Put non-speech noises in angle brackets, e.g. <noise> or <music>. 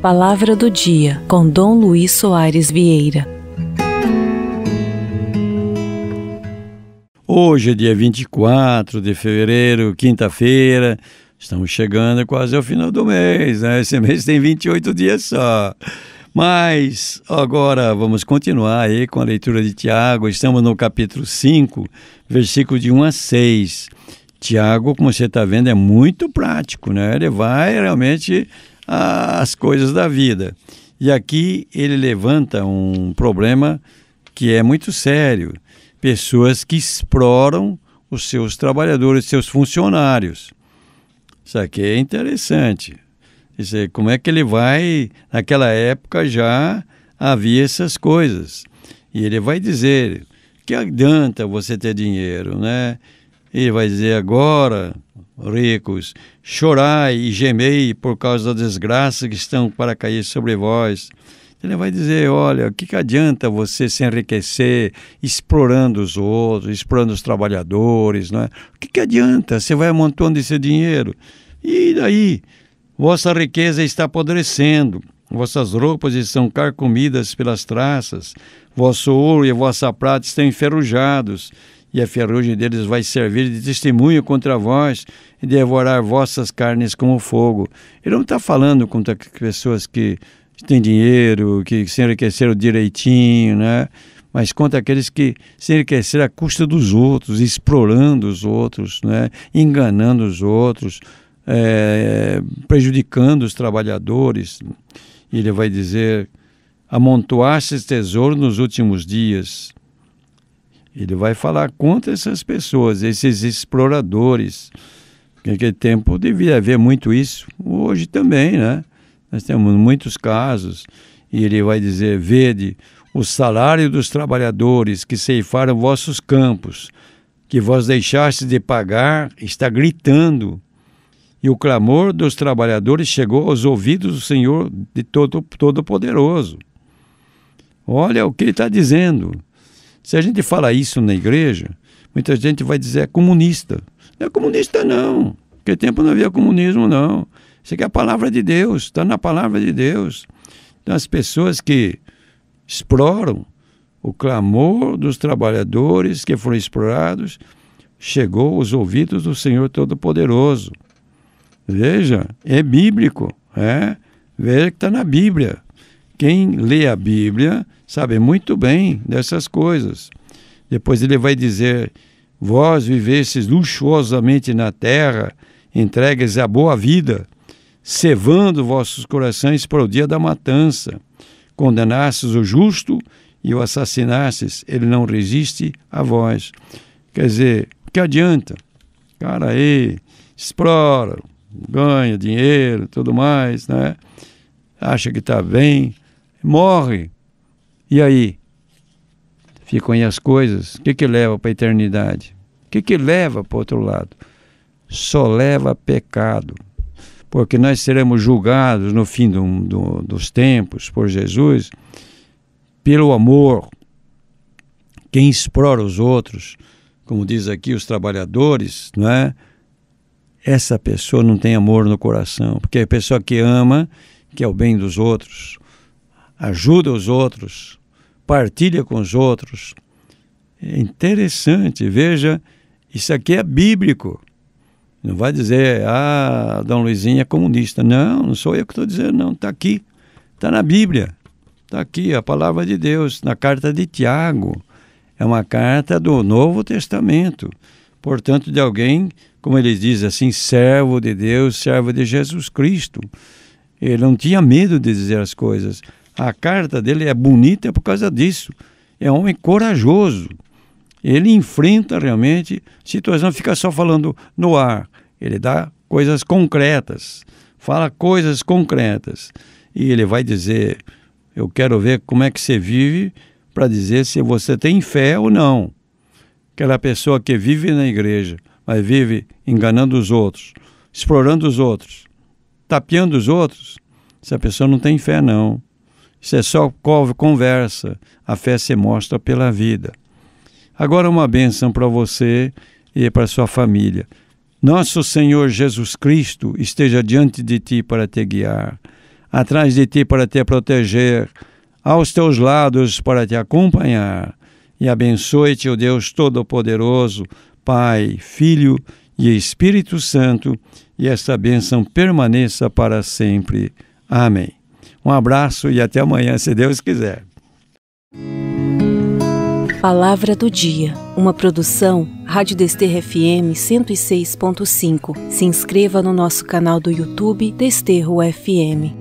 Palavra do Dia, com Dom Luiz Soares Vieira. Hoje é dia 24 de fevereiro, quinta-feira. Estamos chegando quase ao final do mês, né? Esse <laughs> mês tem 28 dias só. Mas agora vamos continuar aí com a leitura de Tiago. Estamos no capítulo 5, versículo de 1 a 6. Tiago, como você está vendo, é muito prático, né? Ele vai realmente as coisas da vida. E aqui ele levanta um problema que é muito sério: pessoas que exploram os seus trabalhadores, seus funcionários. Isso aqui é interessante. Isso aí, é, como é que ele vai? Naquela época já havia essas coisas. E ele vai dizer: que adianta você ter dinheiro, né? Ele vai dizer agora, ricos, chorai e gemei por causa da desgraça que estão para cair sobre vós. Ele vai dizer: olha, o que, que adianta você se enriquecer explorando os outros, explorando os trabalhadores, não é? O que, que adianta? Você vai amontoando esse dinheiro. E daí? Vossa riqueza está apodrecendo, vossas roupas estão carcomidas pelas traças, vosso ouro e vossa prata estão enferrujados, e a ferrugem deles vai servir de testemunho contra vós e devorar vossas carnes como fogo. Ele não está falando contra pessoas que têm dinheiro, que se enriqueceram direitinho, né? mas contra aqueles que se enriqueceram à custa dos outros, explorando os outros, né? enganando os outros, é, prejudicando os trabalhadores. E ele vai dizer: amontoaste tesouro nos últimos dias ele vai falar contra essas pessoas, esses exploradores. naquele tempo devia haver muito isso. Hoje também, né? Nós temos muitos casos. E ele vai dizer: Vede o salário dos trabalhadores que ceifaram vossos campos, que vós deixastes de pagar, está gritando. E o clamor dos trabalhadores chegou aos ouvidos do Senhor de Todo-Poderoso. Todo Olha o que ele está dizendo. Se a gente fala isso na igreja, muita gente vai dizer é comunista. Não é comunista, não. Naquele tempo não havia comunismo, não. Isso aqui é a palavra de Deus, está na palavra de Deus. Então, as pessoas que exploram o clamor dos trabalhadores que foram explorados chegou aos ouvidos do Senhor Todo-Poderoso. Veja, é bíblico, é? Veja que está na Bíblia. Quem lê a Bíblia sabe muito bem dessas coisas. Depois ele vai dizer: Vós vivestes luxuosamente na terra, entregues a boa vida, cevando vossos corações para o dia da matança. Condenastes o justo e o assassinastes, ele não resiste a vós. Quer dizer, o que adianta? Cara aí, explora, ganha dinheiro, tudo mais, né? Acha que está bem, morre. E aí? Ficam aí as coisas. O que, que leva para a eternidade? O que, que leva para o outro lado? Só leva pecado. Porque nós seremos julgados no fim do, do, dos tempos por Jesus pelo amor. Quem explora os outros, como diz aqui os trabalhadores, não é? essa pessoa não tem amor no coração, porque é a pessoa que ama, que é o bem dos outros, ajuda os outros, partilha com os outros. É interessante, veja, isso aqui é bíblico. Não vai dizer, ah, Dom Luizinho é comunista. Não, não sou eu que estou dizendo, não. Está aqui. Está na Bíblia. Está aqui, a palavra de Deus, na carta de Tiago. É uma carta do Novo Testamento. Portanto, de alguém, como ele diz assim, servo de Deus, servo de Jesus Cristo. Ele não tinha medo de dizer as coisas. A carta dele é bonita por causa disso. É um homem corajoso. Ele enfrenta realmente situação, fica só falando no ar. Ele dá coisas concretas, fala coisas concretas. E ele vai dizer: Eu quero ver como é que você vive para dizer se você tem fé ou não. Aquela pessoa que vive na igreja, mas vive enganando os outros, explorando os outros, tapeando os outros, essa pessoa não tem fé, não. Isso é só conversa. A fé se mostra pela vida. Agora uma bênção para você e para sua família. Nosso Senhor Jesus Cristo esteja diante de ti para te guiar, atrás de ti para te proteger, aos teus lados para te acompanhar. E abençoe-te, o Deus Todo-Poderoso, Pai, Filho e Espírito Santo, e esta bênção permaneça para sempre. Amém. Um abraço e até amanhã, se Deus quiser. Palavra do Dia, uma produção Rádio Desterro FM 106.5. Se inscreva no nosso canal do YouTube Desterro FM.